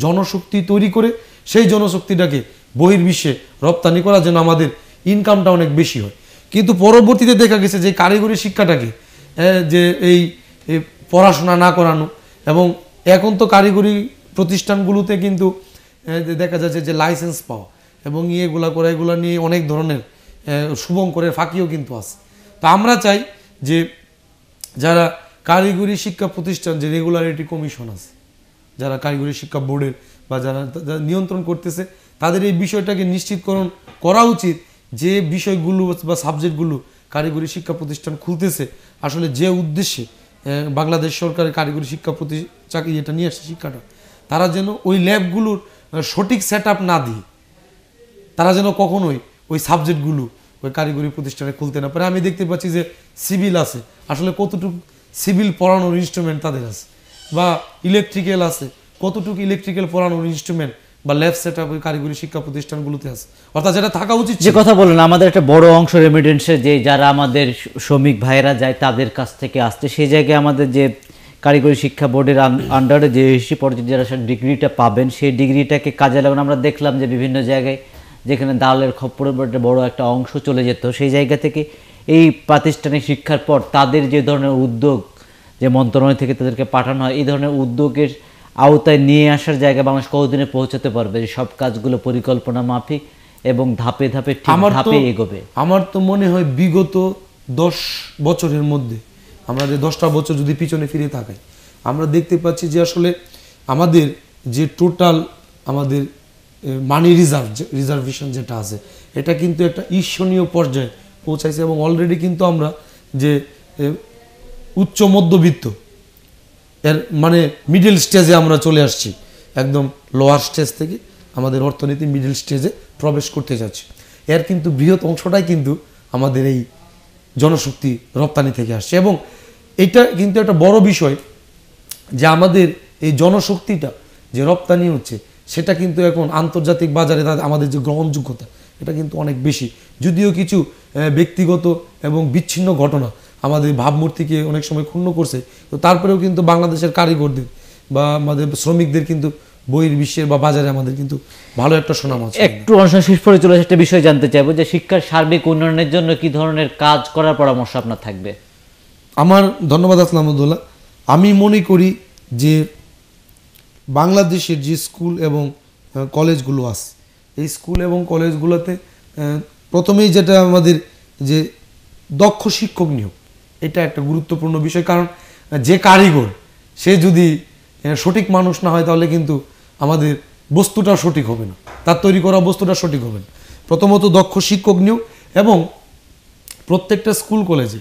জনশক্তি তৈরি করে সেই জনশক্তিটাকে বহির্বিশ্বে রপ্তানি করা যেন আমাদের ইনকামটা অনেক বেশি হয় কিন্তু পরবর্তীতে দেখা গেছে যে কারিগরি শিক্ষাটাকে যে এই পড়াশোনা না করানো এবং এখন তো কারিগরি প্রতিষ্ঠানগুলোতে কিন্তু দেখা যাচ্ছে যে লাইসেন্স পাওয়া এবং ইয়েগুলা করে এগুলো নিয়ে অনেক ধরনের শুভঙ্করের ফাঁকিও কিন্তু আছে তো আমরা চাই যে যারা কারিগরি শিক্ষা প্রতিষ্ঠান যে রেগুলারিটি কমিশন আছে যারা কারিগরি শিক্ষা বোর্ডের বা যারা নিয়ন্ত্রণ করতেছে তাদের এই বিষয়টাকে নিশ্চিতকরণ করা উচিত যে বিষয়গুলো বা সাবজেক্টগুলো কারিগরি শিক্ষা প্রতিষ্ঠান খুলতেছে আসলে যে উদ্দেশ্যে বাংলাদেশ সরকারের কারিগরি শিক্ষা প্রতি চাকরি যেটা নিয়ে আসছে শিক্ষাটা তারা যেন ওই ল্যাবগুলোর সঠিক সেট না দিই তারা যেন কখনোই ওই সাবজেক্টগুলো ওই কারিগরি প্রতিষ্ঠানে খুলতে না পারে আমি দেখতে পাচ্ছি যে সিভিল আছে আসলে কতটুকু সিভিল পড়ানোর ইনস্ট্রুমেন্ট তাদের আছে বা ইলেকট্রিক্যাল আছে কতটুকু ইলেকট্রিক্যাল পড়ানোর ইনস্ট্রুমেন্ট বা ল্যাব সেট আপ কারিগরি শিক্ষা প্রতিষ্ঠানগুলোতে আছে অর্থাৎ যেটা থাকা উচিত যে কথা বলেন আমাদের একটা বড় অংশ রেমিডেন্সে যে যারা আমাদের শ্রমিক ভাইয়েরা যায় তাদের কাছ থেকে আসতে সেই জায়গায় আমাদের যে কারিগরি শিক্ষা বোর্ডের আন্ডারে যে এসি পর্যায়ে যারা ডিগ্রিটা পাবেন সেই ডিগ্রিটাকে কাজে লাগানো আমরা দেখলাম যে বিভিন্ন জায়গায় যেখানে দালের খপ্পরের একটা বড় একটা অংশ চলে যেত সেই জায়গা থেকে এই প্রাতিষ্ঠানিক শিক্ষার পর তাদের যে ধরনের উদ্যোগ যে মন্ত্রণালয় থেকে তাদেরকে পাঠানো হয় এই ধরনের উদ্যোগের আওতায় নিয়ে আসার জায়গা বাংলাদেশ কতদিনে পৌঁছাতে পারবে সব কাজগুলো পরিকল্পনা মাফিক এবং ধাপে ধাপে আমার ধাপে এগোবে আমার তো মনে হয় বিগত দশ বছরের মধ্যে আমরা যে দশটা বছর যদি পিছনে ফিরে থাকাই আমরা দেখতে পাচ্ছি যে আসলে আমাদের যে টোটাল আমাদের মানি রিজার্ভ রিজার্ভেশন যেটা আছে এটা কিন্তু একটা ঈর্ষণীয় পর্যায়ে পৌঁছাইছে এবং অলরেডি কিন্তু আমরা যে উচ্চ মধ্যবিত্ত এর মানে মিডিল স্টেজে আমরা চলে আসছি একদম লোয়ার স্টেজ থেকে আমাদের অর্থনীতি মিডিল স্টেজে প্রবেশ করতে যাচ্ছে এর কিন্তু বৃহৎ অংশটাই কিন্তু আমাদের এই জনশক্তি রপ্তানি থেকে আসছে এবং এটা কিন্তু একটা বড় বিষয় যে আমাদের এই জনশক্তিটা যে রপ্তানি হচ্ছে সেটা কিন্তু এখন আন্তর্জাতিক বাজারে আমাদের যে গ্রহণযোগ্যতা এটা কিন্তু অনেক বেশি যদিও কিছু ব্যক্তিগত এবং বিচ্ছিন্ন ঘটনা আমাদের ভাবমূর্তিকে অনেক সময় ক্ষুণ্ণ করছে তো তারপরেও কিন্তু বাংলাদেশের কারিগরদের বা আমাদের শ্রমিকদের কিন্তু বইয়ের বিশ্বের বা বাজারে আমাদের কিন্তু ভালো একটা সুনাম আছে একটু অনুষ্ঠান শেষ পরে চলে একটা বিষয় জানতে চাইবো যে শিক্ষার সার্বিক উন্নয়নের জন্য কি ধরনের কাজ করার পরামর্শ আপনার থাকবে আমার ধন্যবাদ আসলামদুল্লাহ আমি মনে করি যে বাংলাদেশের যে স্কুল এবং কলেজগুলো আছে এই স্কুল এবং কলেজগুলোতে প্রথমেই যেটা আমাদের যে দক্ষ শিক্ষক নিয়োগ এটা একটা গুরুত্বপূর্ণ বিষয় কারণ যে কারিগর সে যদি সঠিক মানুষ না হয় তাহলে কিন্তু আমাদের বস্তুটা সঠিক হবে না তার তৈরি করা বস্তুটা সঠিক হবে না প্রথমত দক্ষ শিক্ষক নিয়োগ এবং প্রত্যেকটা স্কুল কলেজে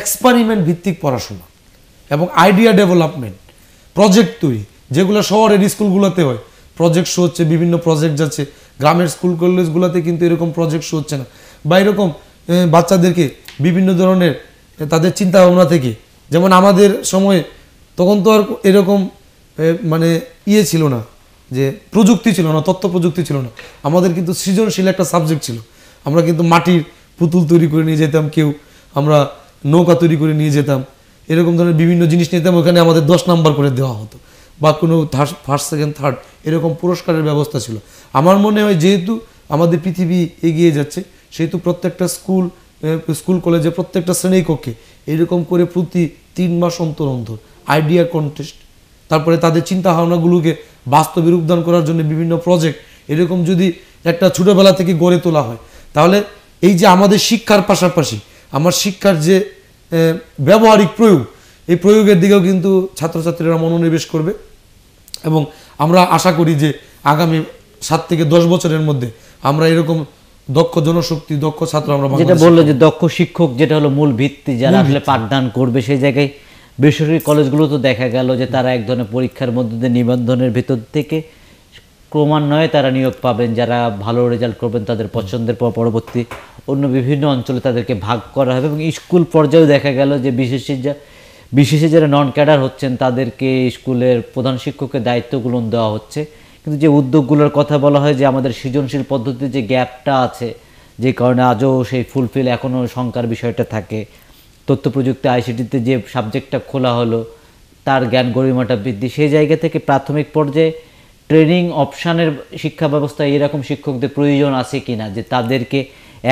এক্সপারিমেন্ট ভিত্তিক পড়াশোনা এবং আইডিয়া ডেভেলপমেন্ট প্রজেক্ট তৈরি যেগুলো শহরের স্কুলগুলোতে হয় প্রজেক্ট শো হচ্ছে বিভিন্ন প্রজেক্ট যাচ্ছে গ্রামের স্কুল কলেজগুলোতে কিন্তু এরকম প্রজেক্ট শো হচ্ছে না বা এরকম বাচ্চাদেরকে বিভিন্ন ধরনের তাদের চিন্তা ভাবনা থেকে যেমন আমাদের সময়ে তখন তো আর এরকম মানে ইয়ে ছিল না যে প্রযুক্তি ছিল না তথ্য প্রযুক্তি ছিল না আমাদের কিন্তু সৃজনশীল একটা সাবজেক্ট ছিল আমরা কিন্তু মাটির পুতুল তৈরি করে নিয়ে যেতাম কেউ আমরা নৌকা তৈরি করে নিয়ে যেতাম এরকম ধরনের বিভিন্ন জিনিস নিতাম ওখানে আমাদের দশ নাম্বার করে দেওয়া হতো বা কোনো ফার্স্ট সেকেন্ড থার্ড এরকম পুরস্কারের ব্যবস্থা ছিল আমার মনে হয় যেহেতু আমাদের পৃথিবী এগিয়ে যাচ্ছে সেহেতু প্রত্যেকটা স্কুল স্কুল কলেজে প্রত্যেকটা শ্রেণীকক্ষে এরকম করে প্রতি তিন মাস অন্তর অন্তর আইডিয়া কন্টেস্ট তারপরে তাদের চিন্তা ভাবনাগুলোকে বাস্তবে রূপদান করার জন্য বিভিন্ন প্রজেক্ট এরকম যদি একটা ছোটোবেলা থেকে গড়ে তোলা হয় তাহলে এই যে আমাদের শিক্ষার পাশাপাশি আমার শিক্ষার যে ব্যবহারিক প্রয়োগ এই প্রয়োগের দিকেও কিন্তু ছাত্রছাত্রীরা মনোনিবেশ করবে এবং আমরা আশা করি যে আগামী সাত থেকে দশ বছরের মধ্যে আমরা এরকম দক্ষ জনশক্তি দক্ষ ছাত্র আমরা যেটা বললো যে দক্ষ শিক্ষক যেটা হলো মূল ভিত্তি যারা আসলে পাঠদান করবে সেই জায়গায় বেসরকারি কলেজগুলো তো দেখা গেল যে তারা এক ধরনের পরীক্ষার মধ্যে দিয়ে নিবন্ধনের ভিতর থেকে ক্রমান্বয়ে তারা নিয়োগ পাবেন যারা ভালো রেজাল্ট করবেন তাদের পছন্দের পর পরবর্তী অন্য বিভিন্ন অঞ্চলে তাদেরকে ভাগ করা হবে এবং স্কুল পর্যায়েও দেখা গেল যে বিশেষ যা বিশেষে যারা নন ক্যাডার হচ্ছেন তাদেরকে স্কুলের প্রধান শিক্ষকের দায়িত্বগুলো দেওয়া হচ্ছে কিন্তু যে উদ্যোগগুলোর কথা বলা হয় যে আমাদের সৃজনশীল পদ্ধতিতে যে গ্যাপটা আছে যে কারণে আজও সেই ফুলফিল এখনও শঙ্কার বিষয়টা থাকে তথ্য প্রযুক্তি আইসিটিতে যে সাবজেক্টটা খোলা হলো তার জ্ঞান গরিমাটা বৃদ্ধি সেই জায়গা থেকে প্রাথমিক পর্যায়ে ট্রেনিং অপশানের শিক্ষা ব্যবস্থায় এরকম শিক্ষকদের প্রয়োজন আছে কি না যে তাদেরকে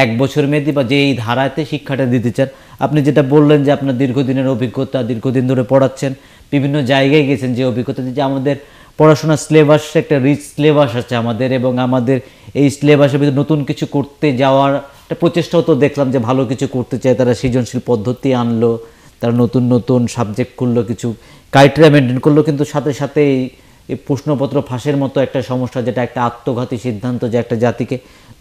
এক বছর মেয়াদি বা যেই ধারাতে শিক্ষাটা দিতে চান আপনি যেটা বললেন যে আপনার দীর্ঘদিনের অভিজ্ঞতা দীর্ঘদিন ধরে পড়াচ্ছেন বিভিন্ন জায়গায় গেছেন যে অভিজ্ঞতা যে আমাদের পড়াশোনার সিলেবাস একটা রিচ সিলেবাস আছে আমাদের এবং আমাদের এই সিলেবাসের ভিতরে নতুন কিছু করতে যাওয়ার একটা প্রচেষ্টাও তো দেখলাম যে ভালো কিছু করতে চায় তারা সৃজনশীল পদ্ধতি আনলো তারা নতুন নতুন সাবজেক্ট করলো কিছু ক্রাইটেরিয়া মেনটেন করলো কিন্তু সাথে সাথে এই প্রশ্নপত্র ফাঁসের মতো একটা সমস্যা যেটা একটা আত্মঘাতী সিদ্ধান্ত যে একটা জাতিকে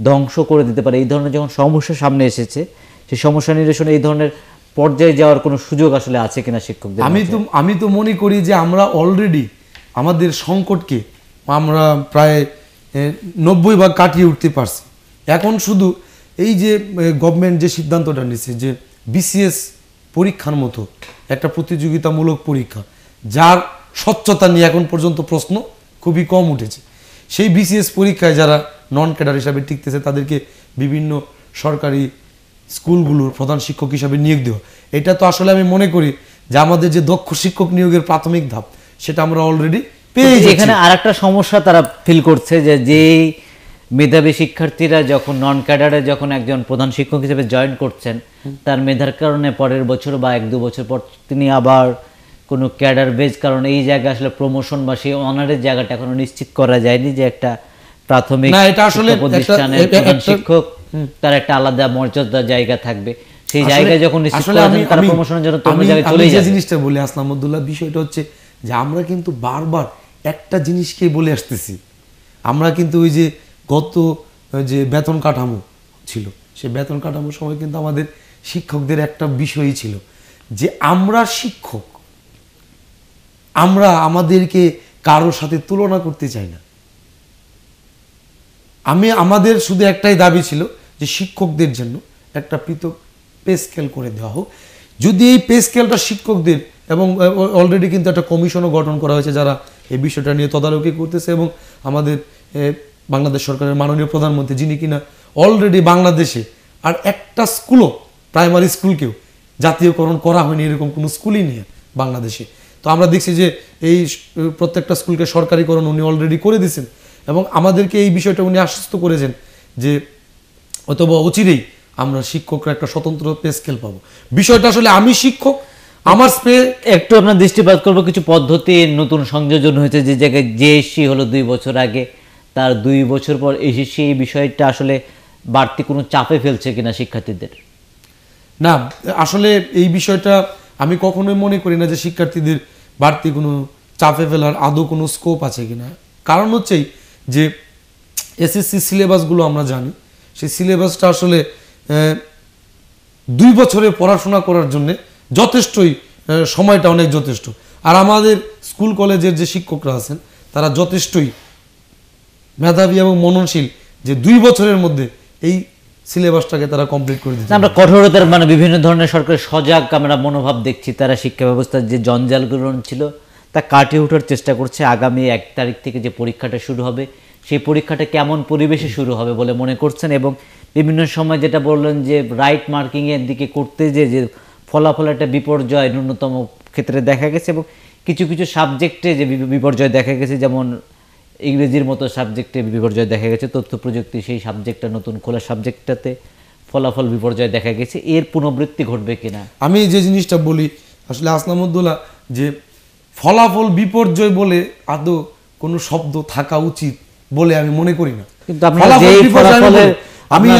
ধ্বংস করে দিতে পারে এই ধরনের যখন সমস্যা সামনে এসেছে সেই সমস্যা নিরসনে এই ধরনের পর্যায়ে যাওয়ার কোনো সুযোগ আসলে আছে কিনা শিক্ষকদের আমি তো আমি তো মনে করি যে আমরা অলরেডি আমাদের সংকটকে আমরা প্রায় নব্বই ভাগ কাটিয়ে উঠতে পারছি এখন শুধু এই যে গভর্নমেন্ট যে সিদ্ধান্তটা নিছে যে বিসিএস পরীক্ষার মতো একটা প্রতিযোগিতামূলক পরীক্ষা যার স্বচ্ছতা নিয়ে এখন পর্যন্ত প্রশ্ন খুবই কম উঠেছে সেই বিসিএস পরীক্ষায় যারা নন ক্যাডার হিসাবে টিকতেছে তাদেরকে বিভিন্ন সরকারি স্কুলগুলোর প্রধান শিক্ষক হিসাবে নিয়োগ দেওয়া এটা তো আসলে আমি মনে করি যে আমাদের যে দক্ষ শিক্ষক নিয়োগের প্রাথমিক ধাপ সেটা আমরা অলরেডি পেয়ে এখানে আর একটা সমস্যা তারা ফিল করছে যে যে মেধাবী শিক্ষার্থীরা যখন নন ক্যাডারে যখন একজন প্রধান শিক্ষক হিসেবে জয়েন করছেন তার মেধার কারণে পরের বছর বা এক দু বছর পর তিনি আবার কোনো ক্যাডার বেজ কারণ এই জায়গায় আসলে প্রমোশন বা সেই অনারের জায়গাটা এখনো নিশ্চিত করা যায়নি যে একটা প্রাথমিক প্রতিষ্ঠানের প্রধান শিক্ষক তার একটা আলাদা মর্যাদা জায়গা থাকবে সেই জায়গায় যখন নিশ্চিত করা যায় তার প্রমোশনের জন্য তোমরা জায়গায় চলে যায় জিনিসটা বলি আসলামুদ্দুল্লাহ বিষয়টা হচ্ছে যে আমরা কিন্তু বারবার একটা জিনিসকেই বলে আসতেছি আমরা কিন্তু ওই যে গত যে বেতন কাঠামো ছিল সে বেতন কাঠামোর সময় কিন্তু আমাদের শিক্ষকদের একটা বিষয়ই ছিল যে আমরা শিক্ষক আমরা আমাদেরকে কারোর সাথে তুলনা করতে চাই না আমি আমাদের শুধু একটাই দাবি ছিল যে শিক্ষকদের জন্য একটা পৃথক পে স্কেল করে দেওয়া হোক যদি এই পে স্কেলটা শিক্ষকদের এবং অলরেডি কিন্তু একটা কমিশনও গঠন করা হয়েছে যারা এই বিষয়টা নিয়ে তদারকি করতেছে এবং আমাদের বাংলাদেশ সরকারের মাননীয় প্রধানমন্ত্রী যিনি কিনা অলরেডি বাংলাদেশে আর একটা স্কুলও প্রাইমারি স্কুলকেও জাতীয়করণ করা হয়নি এরকম কোনো স্কুলই নেই বাংলাদেশে তো আমরা দেখছি যে এই প্রত্যেকটা স্কুলকে সরকারিকরণ উনি অলরেডি করে দিয়েছেন এবং আমাদেরকে এই বিষয়টা উনি আশ্বস্ত করেছেন যে অথবা অচিরেই আমরা শিক্ষকরা একটা স্বতন্ত্র পে স্কেল পাবো বিষয়টা আসলে আমি শিক্ষক আমার স্পে একটু আপনার দৃষ্টিপাত করবো কিছু পদ্ধতি নতুন সংযোজন হয়েছে যে জায়গায় যে এসি হলো দুই বছর আগে তার দুই বছর পর এসএসসি এই বিষয়টা আসলে বাড়তি কোনো চাপে ফেলছে কিনা শিক্ষার্থীদের না আসলে এই বিষয়টা আমি কখনোই মনে করি না যে শিক্ষার্থীদের বাড়তি কোনো চাপে ফেলার আদৌ কোনো স্কোপ আছে কিনা কারণ হচ্ছেই যে এসএসসি সিলেবাসগুলো আমরা জানি সেই সিলেবাসটা আসলে দুই বছরে পড়াশোনা করার জন্যে যথেষ্টই সময়টা অনেক যথেষ্ট আর আমাদের স্কুল কলেজের যে শিক্ষকরা আছেন তারা যথেষ্টই মেধাবী এবং মননশীল যে দুই বছরের মধ্যে এই সিলেবাসটাকে তারা কমপ্লিট করে দিচ্ছে আমরা কঠোরতার মানে বিভিন্ন ধরনের সরকারের সজাগ আমরা মনোভাব দেখছি তারা শিক্ষা ব্যবস্থার যে জঞ্জালগুলো ছিল তা কাটিয়ে ওঠার চেষ্টা করছে আগামী এক তারিখ থেকে যে পরীক্ষাটা শুরু হবে সেই পরীক্ষাটা কেমন পরিবেশে শুরু হবে বলে মনে করছেন এবং বিভিন্ন সময় যেটা বললেন যে রাইট মার্কিংয়ের দিকে করতে যে যে ফলাফল একটা বিপর্যয় ন্যূনতম ক্ষেত্রে দেখা গেছে এবং কিছু কিছু সাবজেক্টে যে বিপর্যয় দেখা গেছে যেমন ইংরেজির মতো সাবজেক্টে বিপর্যয় দেখা গেছে তথ্য প্রযুক্তি সেই সাবজেক্টটা নতুন খোলা সাবজেক্টটাতে ফলাফল বিপর্যয় দেখা গেছে এর পুনবৃত্তি ঘটবে কিনা আমি যে জিনিসটা বলি আসলে আসলামুদ্দোলা যে ফলাফল বিপর্যয় বলে আদৌ কোনো শব্দ থাকা উচিত বলে আমি মনে করি না কিন্তু আমি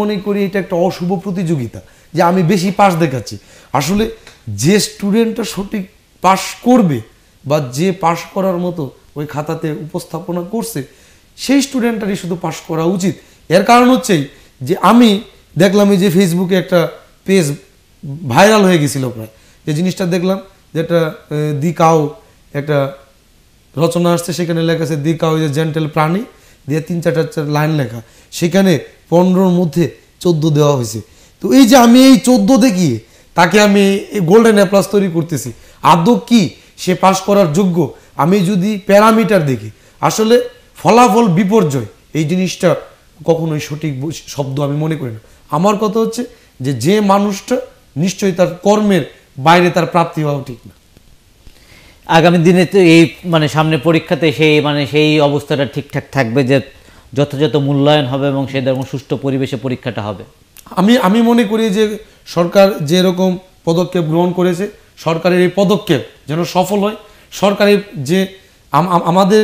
মনে করি এটা একটা অশুভ প্রতিযোগিতা যে আমি বেশি পাস দেখাচ্ছি আসলে যে স্টুডেন্টটা সঠিক পাস করবে বা যে পাস করার মতো ওই খাতাতে উপস্থাপনা করছে সেই স্টুডেন্টটারই শুধু পাস করা উচিত এর কারণ হচ্ছেই যে আমি দেখলাম এই যে ফেসবুকে একটা পেজ ভাইরাল হয়ে গেছিলো প্রায় যে জিনিসটা দেখলাম যে একটা দি কাউ একটা রচনা আসছে সেখানে লেখা আছে দি ওই যে জেন্টেল প্রাণী দিয়ে তিন চারটা চার লাইন লেখা সেখানে পনেরোর মধ্যে চোদ্দ দেওয়া হয়েছে তো এই যে আমি এই চোদ্দ দেখিয়ে তাকে আমি গোল্ডেন অ্যাপ্লাস তৈরি করতেছি আদৌ কি সে পাশ করার যোগ্য আমি যদি প্যারামিটার দেখি আসলে ফলাফল বিপর্যয় এই জিনিসটা কখনোই সঠিক শব্দ আমি মনে করি না আমার কথা হচ্ছে যে যে মানুষটা নিশ্চয়ই তার কর্মের বাইরে তার প্রাপ্তি হওয়া ঠিক না আগামী দিনে তো এই মানে সামনে পরীক্ষাতে সেই মানে সেই অবস্থাটা ঠিকঠাক থাকবে যে যথাযথ মূল্যায়ন হবে এবং সেই ধরনের সুষ্ঠু পরিবেশে পরীক্ষাটা হবে আমি আমি মনে করি যে সরকার যে রকম পদক্ষেপ গ্রহণ করেছে সরকারের এই পদক্ষেপ যেন সফল হয় সরকারের যে আমাদের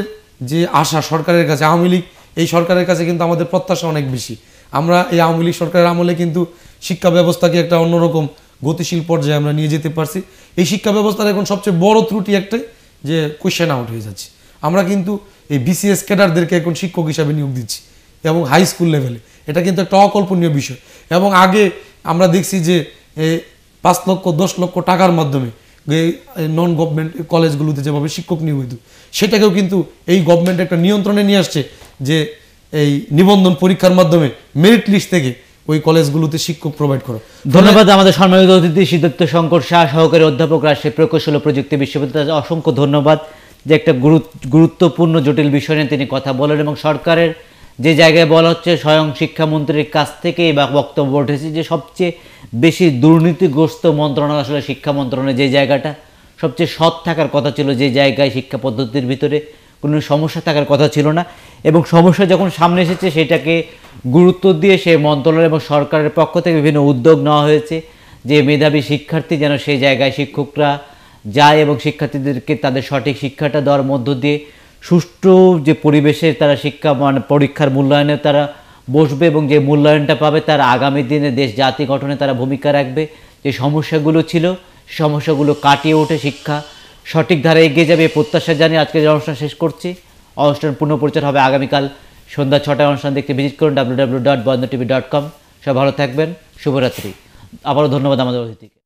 যে আশা সরকারের কাছে আওয়ামী লীগ এই সরকারের কাছে কিন্তু আমাদের প্রত্যাশা অনেক বেশি আমরা এই আওয়ামী লীগ সরকারের আমলে কিন্তু শিক্ষা ব্যবস্থাকে একটা অন্যরকম গতিশীল পর্যায়ে আমরা নিয়ে যেতে পারছি এই শিক্ষা ব্যবস্থার এখন সবচেয়ে বড় ত্রুটি একটাই যে কোয়েশ্চেন আউট হয়ে যাচ্ছে আমরা কিন্তু এই বিসিএস ক্যাডারদেরকে এখন শিক্ষক হিসাবে নিয়োগ দিচ্ছি এবং হাই স্কুল লেভেলে এটা কিন্তু একটা অকল্পনীয় বিষয় এবং আগে আমরা দেখছি যে পাঁচ লক্ষ দশ লক্ষ টাকার মাধ্যমে নন গভর্নমেন্ট কলেজগুলোতে যেভাবে শিক্ষক নিয়োগ হইত সেটাকেও কিন্তু এই গভর্নমেন্ট একটা নিয়ন্ত্রণে নিয়ে আসছে যে এই নিবন্ধন পরীক্ষার মাধ্যমে মেরিট লিস্ট থেকে ওই কলেজগুলোতে শিক্ষক প্রোভাইড করো ধন্যবাদ আমাদের সম্মানিত অতিথি সিদ্ধার্থ শঙ্কর শাহ সহকারী অধ্যাপক রাজশাহী প্রকৌশল প্রযুক্তি বিশ্ববিদ্যালয় অসংখ্য ধন্যবাদ যে একটা গুরুত্বপূর্ণ জটিল বিষয় নিয়ে তিনি কথা বলেন এবং সরকারের যে জায়গায় বলা হচ্ছে স্বয়ং শিক্ষামন্ত্রীর কাছ থেকে বা বক্তব্য উঠেছে যে সবচেয়ে বেশি দুর্নীতিগ্রস্ত মন্ত্রণালয় আসলে শিক্ষা মন্ত্রণালয় যে জায়গাটা সবচেয়ে সৎ থাকার কথা ছিল যে জায়গায় শিক্ষা পদ্ধতির ভিতরে কোনো সমস্যা থাকার কথা ছিল না এবং সমস্যা যখন সামনে এসেছে সেটাকে গুরুত্ব দিয়ে সে মন্ত্রণালয় এবং সরকারের পক্ষ থেকে বিভিন্ন উদ্যোগ নেওয়া হয়েছে যে মেধাবী শিক্ষার্থী যেন সেই জায়গায় শিক্ষকরা যায় এবং শিক্ষার্থীদেরকে তাদের সঠিক শিক্ষাটা দেওয়ার মধ্য দিয়ে সুষ্ঠু যে পরিবেশে তারা শিক্ষা মানে পরীক্ষার মূল্যায়নে তারা বসবে এবং যে মূল্যায়নটা পাবে তারা আগামী দিনে দেশ জাতি গঠনে তারা ভূমিকা রাখবে যে সমস্যাগুলো ছিল সমস্যাগুলো কাটিয়ে ওঠে শিক্ষা সঠিক ধারা এগিয়ে যাবে প্রত্যাশা জানিয়ে আজকের অনুষ্ঠান শেষ করছি অনুষ্ঠান পুনঃপরিচার হবে আগামীকাল সন্ধ্যা ছটায় অনুষ্ঠান দেখতে ভিজিট করুন ডাব্লিউ ডাব্লিউ ডট বন্ধ টিভি ডট কম সব ভালো থাকবেন শুভরাত্রি আবারও ধন্যবাদ আমাদের অতিথিকে